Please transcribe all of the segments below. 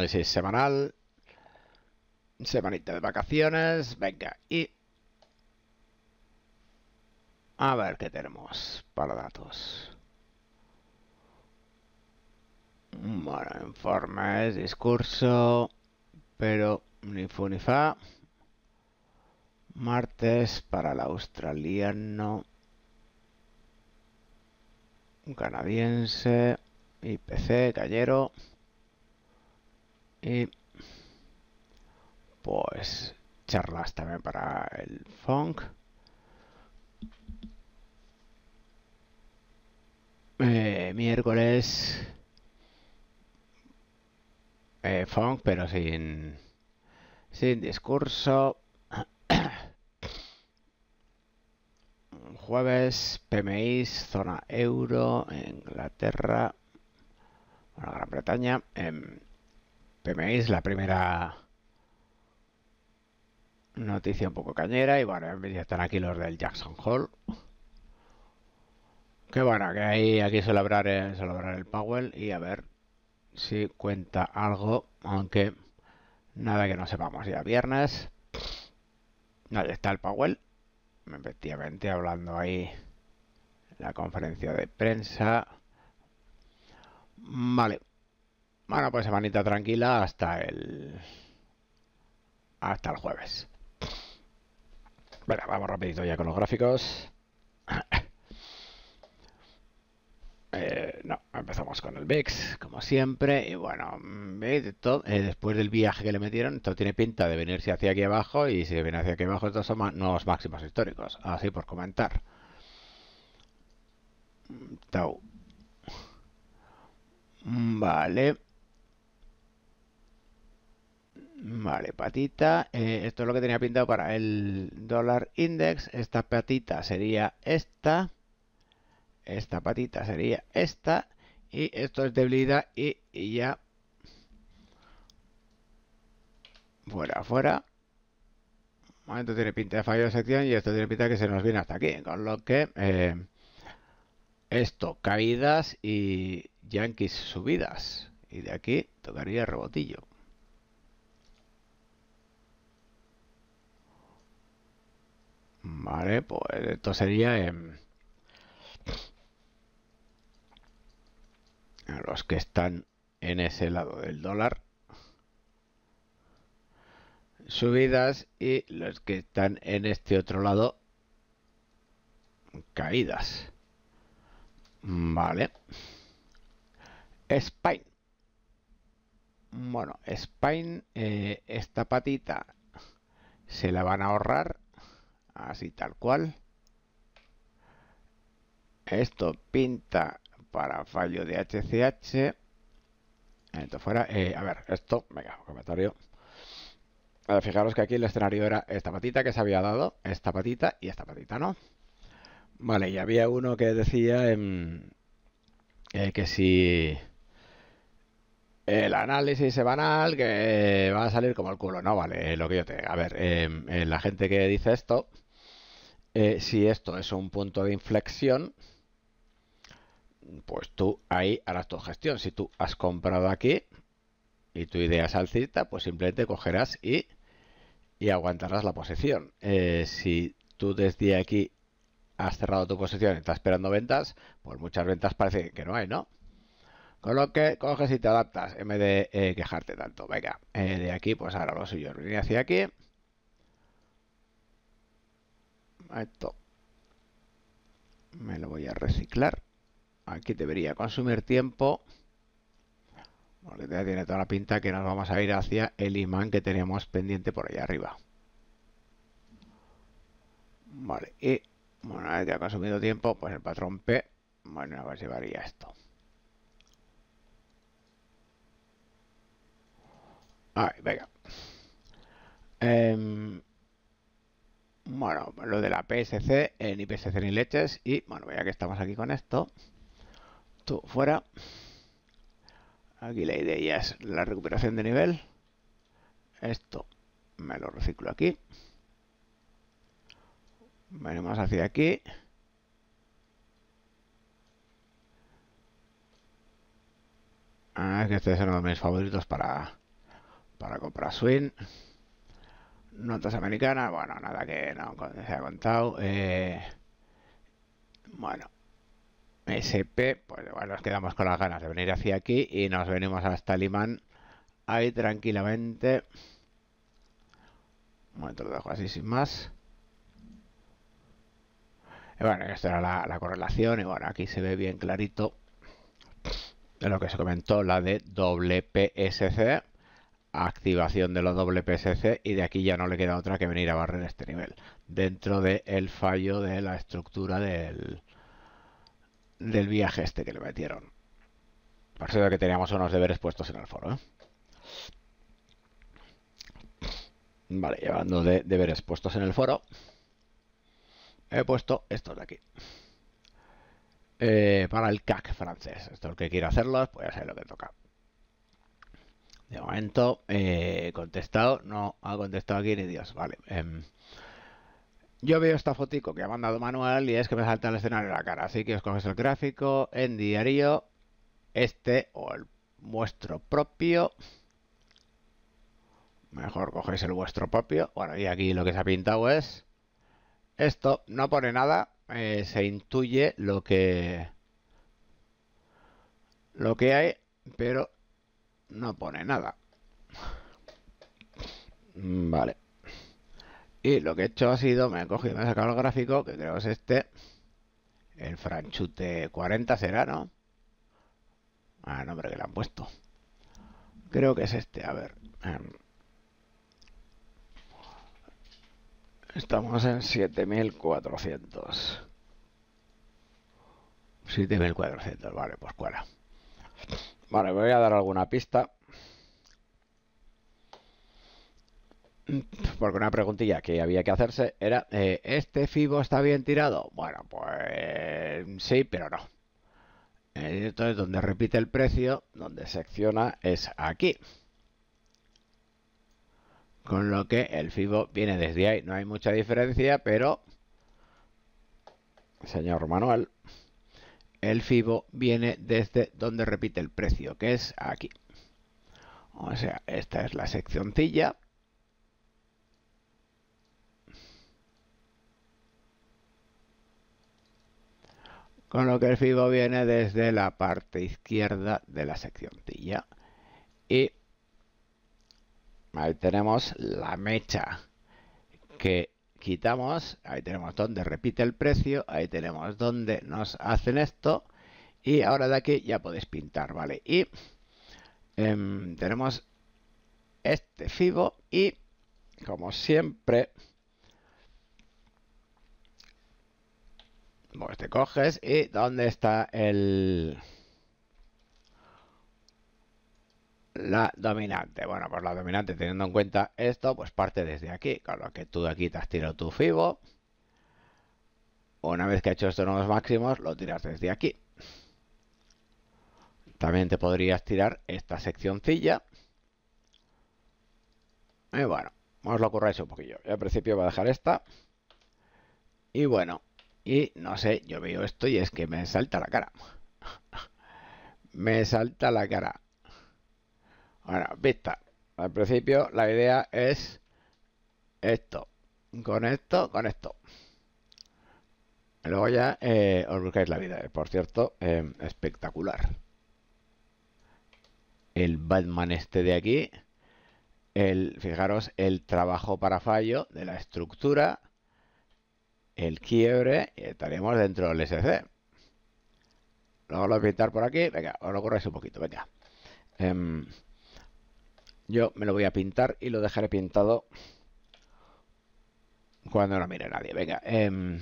análisis semanal. Semanita de vacaciones. Venga, y... A ver qué tenemos para datos. Bueno, informes, discurso, pero ni fu fa. Martes para el australiano, canadiense, IPC, gallero. Y pues charlas también para el funk. Eh, miércoles eh, funk pero sin sin discurso jueves PMI, zona euro Inglaterra Gran Bretaña en em, veis la primera noticia un poco cañera y bueno, ya están aquí los del Jackson Hall. Qué bueno, que hay aquí celebrar el, celebrar el Powell y a ver si cuenta algo, aunque nada que no sepamos. Ya viernes, ahí está el Powell, efectivamente hablando ahí la conferencia de prensa. Vale. Bueno, pues semanita tranquila hasta el... Hasta el jueves. Bueno, vamos rapidito ya con los gráficos. Eh, no, empezamos con el VIX, como siempre. Y bueno, mm, eh, eh, después del viaje que le metieron, esto tiene pinta de venirse hacia aquí abajo. Y si viene hacia aquí abajo, estos son nuevos máximos históricos. Así por comentar. Mm, tau. Mm, vale. Vale, patita. Eh, esto es lo que tenía pintado para el dólar index. Esta patita sería esta. Esta patita sería esta. Y esto es debilidad y, ya. Fuera, fuera. esto tiene pinta de fallo de sección y esto tiene pinta que se nos viene hasta aquí. Con lo que eh, esto, caídas y yankees subidas. Y de aquí tocaría robotillo Vale, pues esto sería los que están en ese lado del dólar. Subidas y los que están en este otro lado caídas. Vale. Spine. Bueno, Spine, eh, esta patita se la van a ahorrar así tal cual. Esto pinta para fallo de HCH. esto fuera, eh, a ver, esto, venga, comentario. fijaros que aquí el escenario era esta patita que se había dado, esta patita y esta patita, ¿no? Vale, y había uno que decía em, eh, que si el análisis semanal que va a salir como el culo, ¿no? Vale, lo que yo te... A ver, eh, eh, la gente que dice esto, eh, si esto es un punto de inflexión, pues tú ahí harás tu gestión. Si tú has comprado aquí y tu idea es alcista, pues simplemente cogerás y, aguantarás la posición. si tú desde aquí has cerrado tu posición y estás esperando ventas, pues muchas ventas parece que no hay, ¿no? Con lo que coges y te adaptas en vez de eh, quejarte tanto. Venga, eh, de aquí, pues ahora lo suyo. Venir hacia aquí. Esto. Me lo voy a reciclar. Aquí debería consumir tiempo. Porque ya tiene toda la pinta que nos vamos a ir hacia el imán que teníamos pendiente por allá arriba. Vale, y vez ya ha consumido tiempo, pues el patrón P, bueno, pues llevaría esto. ver, venga. Em, bueno, lo de la PSC, en eh, ni PSC ni leches. Y bueno, ya que estamos aquí con esto, tú fuera. Aquí la idea es la recuperación de nivel. Esto me lo reciclo aquí. Venimos hacia aquí. Ah, es que este es uno de mis favoritos para para comprar swing. Notas americanas, bueno, nada que no se ha contado. Eh, bueno, SP, pues bueno, nos quedamos con las ganas de venir hacia aquí y nos venimos hasta imán. ahí tranquilamente. Bueno, te lo dejo así sin más. Y bueno, esta era la, la correlación y bueno, aquí se ve bien clarito de lo que se comentó la de WPSC activación de los doble PSC y de aquí ya no le queda otra que venir a barrer este nivel dentro del fallo de la estructura del, del viaje este que le metieron. Por eso que teníamos unos deberes puestos en el foro. ¿eh? Vale, llevando de deberes puestos en el foro, he puesto estos de aquí. Eh, para el CAC francés. Esto el que quiero hacerlo pues ya sé lo que toca. De momento, eh, contestado, no ha contestado aquí ni Dios. Vale. Em, yo veo esta fotico que ha mandado Manuel y es que me salta el escenario en la cara. Así que os coges el gráfico en diario, este o el vuestro propio. Mejor cogéis el vuestro propio. Bueno, y aquí lo que se ha pintado es... Esto no pone nada. Eh, se intuye lo que... Lo que hay, pero no pone nada. Mm, vale. Y lo que he hecho ha sido, me he cogido, me he sacado el gráfico, que creo es este. El franchute 40 será, ¿no? Ah, nombre que le han puesto. Creo que es este, a ver. Em. Estamos en 7400. 7400, vale, pues cuela. Vale, voy a dar alguna pista. Porque una preguntilla que había que hacerse era, eh, ¿este FIBO está bien tirado? Bueno, pues sí, pero no. Entonces, donde repite el precio, donde secciona, es aquí. Con lo que el FIBO viene desde ahí. No hay mucha diferencia, pero... Señor Manuel el FIBO viene desde donde repite el precio, que es aquí. O sea, esta es la seccioncilla. Con lo que el FIBO viene desde la parte izquierda de la seccioncilla. Y ahí tenemos la mecha que quitamos, ahí tenemos donde repite el precio, ahí tenemos donde nos hacen esto y ahora de aquí ya podéis pintar, ¿vale? Y em, tenemos este fibo y como siempre pues te coges y dónde está el la dominante. Bueno, pues la dominante teniendo en cuenta esto, pues parte desde aquí, con lo que tú de aquí te has tirado tu fibo. Una vez que ha hecho estos nuevos máximos, lo tiras desde aquí. También te podrías tirar esta seccioncilla. Y bueno, os lo ocurráis un poquillo. Yo al principio voy a dejar esta. Y bueno, y no sé, yo veo esto y es que me salta la cara. me salta la cara. Bueno, vista. Al principio la idea es esto. Con esto, con esto. Luego ya eh, os buscáis la vida. Por cierto, em, espectacular. El Batman este de aquí. El, fijaros el trabajo para fallo de la estructura. El quiebre. Y estaremos dentro del SC. Luego lo voy a pintar por aquí. Venga, os lo corréis un poquito. Venga. Em, yo me lo voy a pintar y lo dejaré pintado cuando no mire nadie. Venga, em,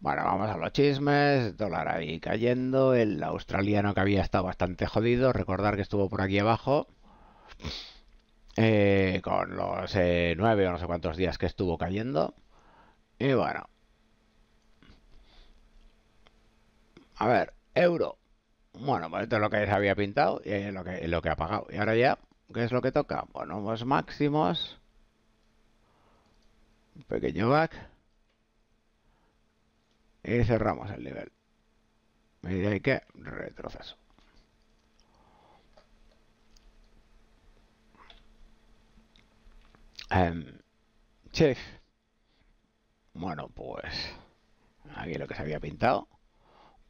bueno, vamos a los chismes. Dólar ahí cayendo. El australiano que había estado bastante jodido. Recordar que estuvo por aquí abajo. Eh, con los eh, nueve o no sé cuántos días que estuvo cayendo. Y bueno. A ver, euro. Bueno, pues esto es lo que se había pintado y es lo que, lo que ha pagado. Y ahora ya ¿Qué es lo que toca? Ponemos máximos. Un pequeño back. Y cerramos el nivel. Y que retroceso. Em, chef. Bueno, pues aquí lo que se había pintado.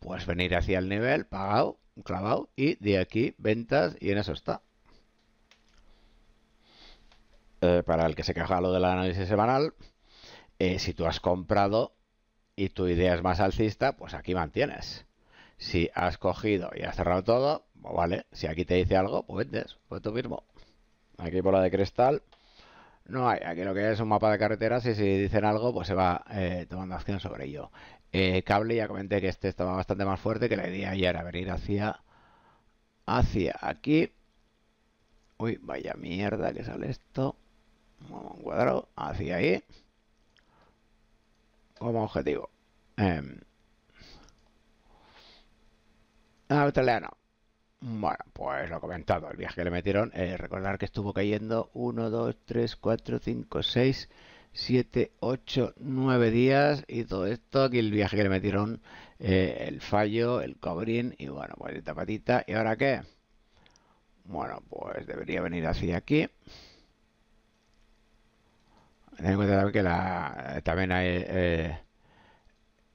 Pues venir hacia el nivel, pagado, clavado y de aquí ventas y en eso está. Eh, para el que se queja lo del análisis semanal, eh, si tú has comprado y tu idea es más alcista, pues aquí mantienes. Si has cogido y has cerrado todo, pues vale, si aquí te dice algo, pues vendes, pues tú mismo. Aquí por la de cristal, no hay, aquí lo que es un mapa de carreteras y si dicen algo, pues se va eh, tomando acción sobre ello. cable, ya comenté que este estaba bastante más fuerte, que la idea ya era venir hacia, hacia aquí. Uy, vaya mierda que sale esto un cuadro hacia ahí como objetivo. Eh, australiano. Bueno, pues lo comentado, el viaje que le metieron, eh, recordar que estuvo cayendo 1, 2, 3, 4, 5, 6, 7, 8, 9 días y todo esto, aquí el viaje que le metieron, eh, el fallo, el cobrín y bueno, pues el patita ¿Y ahora qué? Bueno, pues debería venir hacia aquí. Ten en cuenta que la, también hay eh,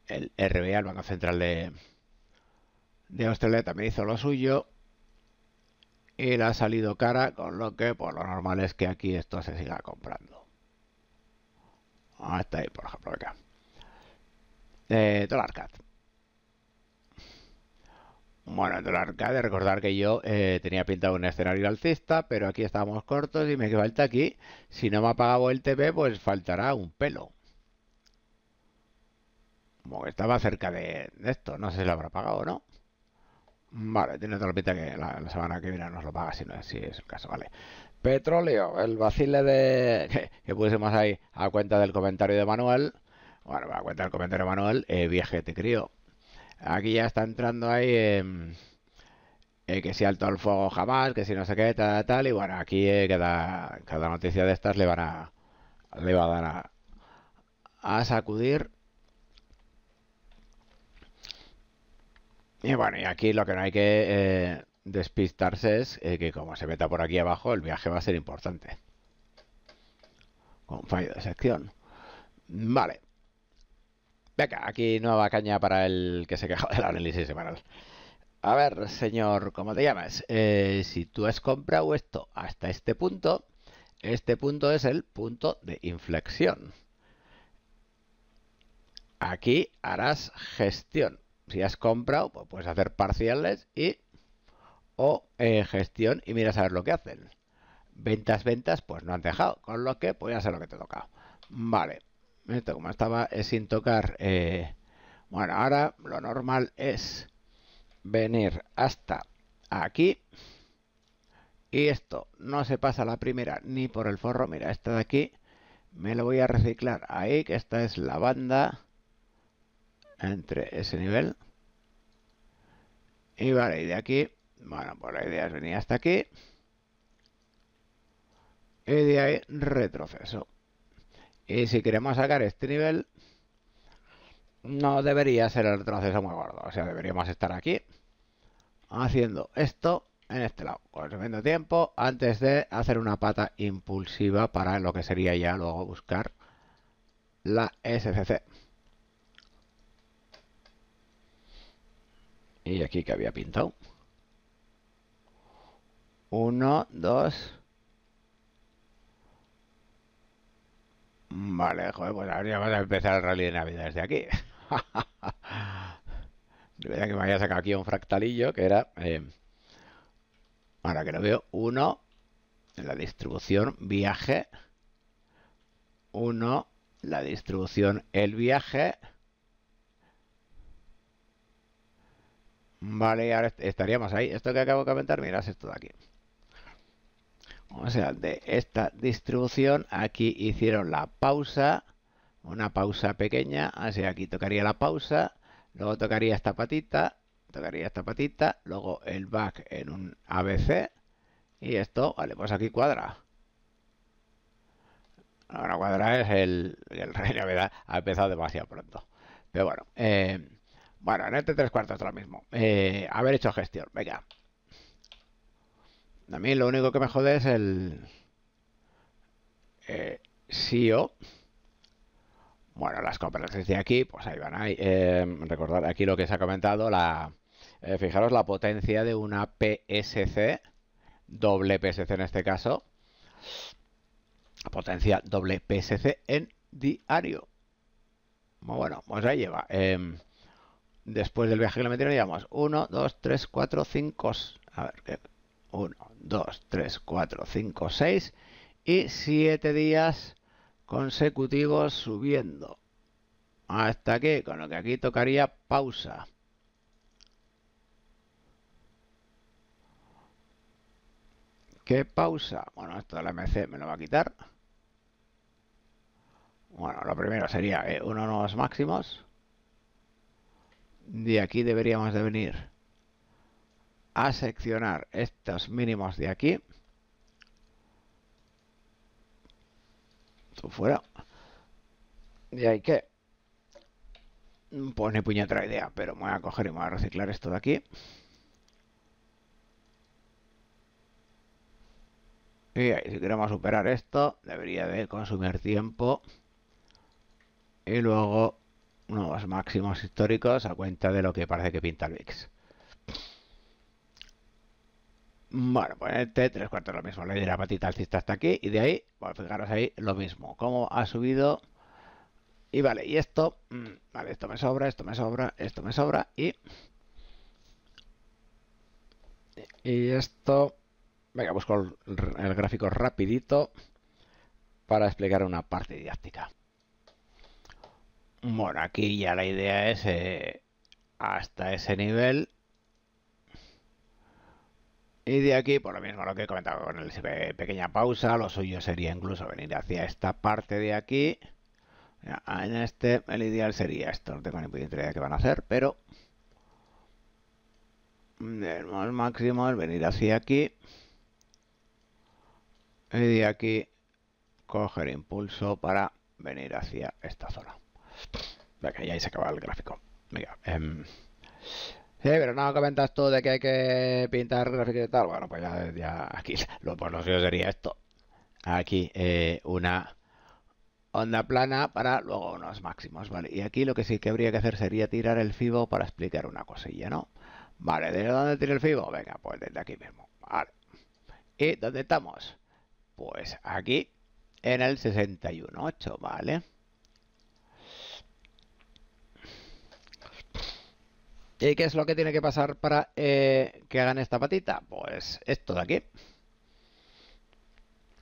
el RBA, el Banco Central de, Australia, también hizo lo suyo y la ha salido cara, con lo que por lo normal es que aquí esto se siga comprando. Hasta ah, ahí, por ejemplo, acá. Eh, Dollar Cat. Bueno, de la arcade, recordar que yo eh, tenía pintado un escenario alcista, pero aquí estábamos cortos y me falta aquí. Si no me ha pagado el TV, pues faltará un pelo. Como que estaba cerca de, esto, no sé si lo habrá pagado o no. Vale, tiene otra pinta que la, semana que viene nos lo paga, si, no, es el caso, vale. Petróleo, el vacile de... que, pusimos ahí a cuenta del comentario de Manuel. Bueno, a cuenta del comentario de Manuel, eh, viaje te crío. Aquí ya está entrando ahí eh, que si alto el fuego jamás, que si no se qué, tal, tal. Y bueno, aquí eh, queda cada, noticia de estas le van a. Le va a dar a, a sacudir. Y bueno, y aquí lo que no hay que eh, despistarse es que como se meta por aquí abajo, el viaje va a ser importante. Con fallo de sección. Vale. Venga, aquí nueva caña para el que se queja del análisis semanal. A ver, señor, ¿cómo te llamas? Eh, si tú has comprado esto hasta este punto, este punto es el punto de inflexión. Aquí harás gestión. Si has comprado, pues puedes hacer parciales y o eh, gestión y miras a ver lo que hacen. Ventas, ventas, pues no han dejado, con lo que puedes hacer lo que te toca. Vale, como estaba eh, sin tocar eh, bueno ahora lo normal es venir hasta aquí y esto no se pasa la primera ni por el forro mira esta de aquí me lo voy a reciclar ahí que esta es la banda entre ese nivel y vale y de aquí bueno pues la idea es venir hasta aquí y de ahí retroceso y si queremos sacar este nivel, no debería ser el retroceso muy gordo. O sea, deberíamos estar aquí haciendo esto en este lado, consumiendo tiempo antes de hacer una pata impulsiva para lo que sería ya luego buscar la SCC. Y aquí que había pintado. Uno, dos, Vale, joder, pues ahora ya a empezar el rally de Navidad desde aquí. de verdad que me había sacado aquí un fractalillo que era... Eh, ahora que lo veo, uno la distribución viaje, uno la distribución el viaje. Vale, ahora estaríamos ahí. Esto que acabo de comentar, mirad esto de aquí o sea, de esta distribución, aquí hicieron la pausa, una pausa pequeña, así aquí tocaría la pausa, luego tocaría esta patita, tocaría esta patita, luego el back en un ABC, y esto, vale, pues aquí cuadra. Ahora cuadra es el, el rey verdad ha empezado demasiado pronto. Pero bueno, eh, bueno, en este tres cuartos ahora mismo. Eh, haber hecho gestión, venga. A mí lo único que me jode es el... Eh, SEO. Bueno, las competencias de aquí, pues ahí van. Ahí, eh, recordar aquí lo que se ha comentado. La, eh, fijaros la potencia de una PSC, doble PSC en este caso. Potencia doble PSC en diario. Bueno, pues ahí lleva. Em, después del viaje que le metieron, llevamos 1, 2, 3, 4, 5. A ver, 1, 2, 3, 4, 5, 6 y 7 días consecutivos subiendo. Hasta aquí, con lo que aquí tocaría pausa. ¿Qué pausa? Bueno, esto la MC me lo va a quitar. Bueno, lo primero sería eh, uno unos nuevos máximos. De aquí deberíamos de venir a seccionar estos mínimos de aquí. Esto fuera. Y hay que... Pues ni otra idea, pero me voy a coger y me voy a reciclar esto de aquí. Y ahí, si queremos superar esto, debería de consumir tiempo. Y luego unos máximos históricos a cuenta de lo que parece que pinta el VIX. Bueno, pues este, tres cuartos lo mismo. Le di la patita alcista hasta aquí y de ahí, bueno, fijaros ahí, lo mismo. Cómo ha subido. Y vale, y esto, mm, vale, esto me sobra, esto me sobra, esto me sobra y... Y esto... Venga, busco el, gráfico rapidito para explicar una parte didáctica. Bueno, aquí ya la idea es eh, hasta ese nivel y de aquí, por lo mismo lo que he comentado con el pequeña pausa, lo suyo sería incluso venir hacia esta parte de aquí. En este, el ideal sería esto. No tengo ni puta idea de qué van a hacer, pero... El máximo es venir hacia aquí. Y de aquí coger impulso para venir hacia esta zona. ya se acaba el gráfico. Em, Sí, pero no comentas tú de que hay que pintar gráficos y tal. Bueno, pues ya, aquí lo por lo sería esto. Aquí eh, una onda plana para luego unos máximos, ¿vale? Y aquí lo que sí que habría que hacer sería tirar el fibo para explicar una cosilla, ¿no? Vale, ¿de dónde tira el fibo? Venga, pues desde aquí mismo. Vale. ¿Y dónde estamos? Pues aquí, en el 61.8, ¿vale? ¿Y qué es lo que tiene que pasar para eh, que hagan esta patita? Pues esto de aquí.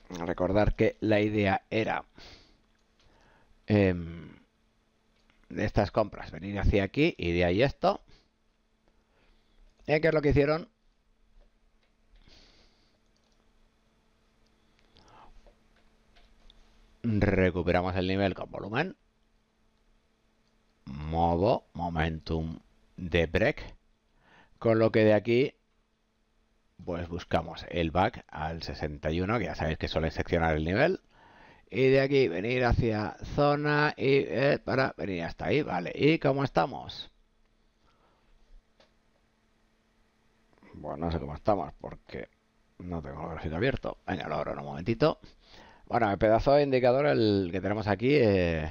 Recordar que la idea era em, De estas compras, venir hacia aquí y de ahí esto. ¿Y qué es lo que hicieron? Recuperamos el nivel con volumen. Modo, momentum, de break, con lo que de aquí pues buscamos el back al 61, que ya sabéis que suele seccionar el nivel, y de aquí venir hacia zona y eh, para venir hasta ahí, vale, ¿y cómo estamos? Bueno, no sé cómo estamos porque no tengo el gráfico abierto. Venga, lo abro en un momentito. Bueno, el pedazo de indicador el que tenemos aquí, eh,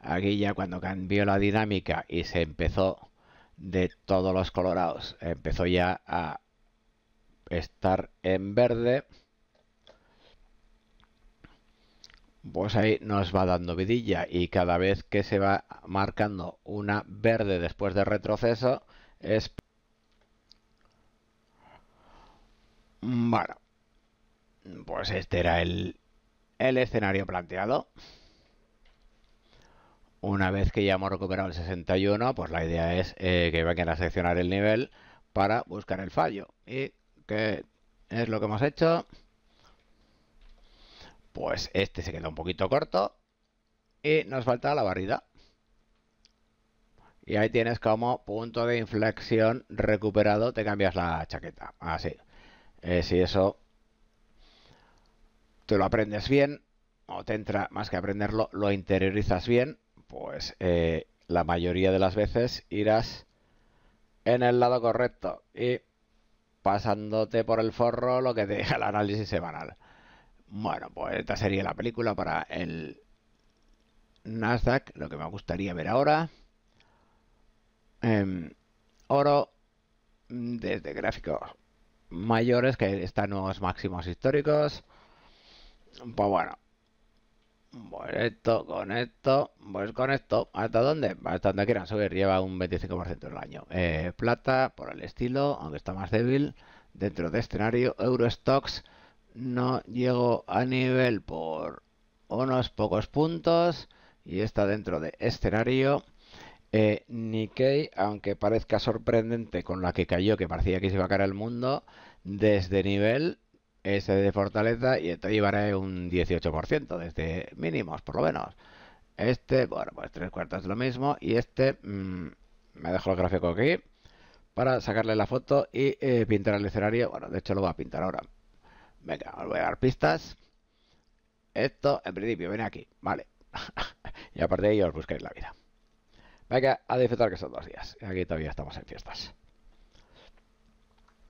aquí ya cuando cambió la dinámica y se empezó de todos los colorados. Empezó ya a estar en verde. Pues ahí nos va dando vidilla y cada vez que se va marcando una verde después de retroceso es... Bueno, pues este era el, el escenario planteado. Una vez que ya hemos recuperado el 61, pues la idea es eh, que vayan a seleccionar el nivel para buscar el fallo. ¿Y qué es lo que hemos hecho? Pues este se queda un poquito corto y nos falta la barrida. Y ahí tienes como punto de inflexión recuperado, te cambias la chaqueta. Así. Eh, si eso te lo aprendes bien, o te entra, más que aprenderlo, lo interiorizas bien, pues eh, la mayoría de las veces irás en el lado correcto y pasándote por el forro lo que te deja el análisis semanal. Bueno, pues esta sería la película para el Nasdaq, lo que me gustaría ver ahora. Em, oro desde gráficos mayores, que están nuevos máximos históricos. Pues bueno, bueno esto, con esto, pues con esto. ¿Hasta dónde? Hasta donde quieran subir. Lleva un 25% el año. Eh, plata, por el estilo, aunque está más débil. Dentro de escenario, Eurostox no llegó a nivel por unos pocos puntos. Y está dentro de escenario. Eh, Nikkei, aunque parezca sorprendente con la que cayó, que parecía que se iba a caer el mundo, desde nivel ese de fortaleza y esto llevaré un 18% desde mínimos, por lo menos. Este, bueno, pues tres cuartos de lo mismo. Y este, mm, me dejo el gráfico aquí para sacarle la foto y eh, pintar el escenario. Bueno, de hecho lo voy a pintar ahora. Venga, os voy a dar pistas. Esto, en principio, viene aquí, vale. y aparte de ello, os busquéis la vida. Venga, a disfrutar que son dos días. Aquí todavía estamos en fiestas.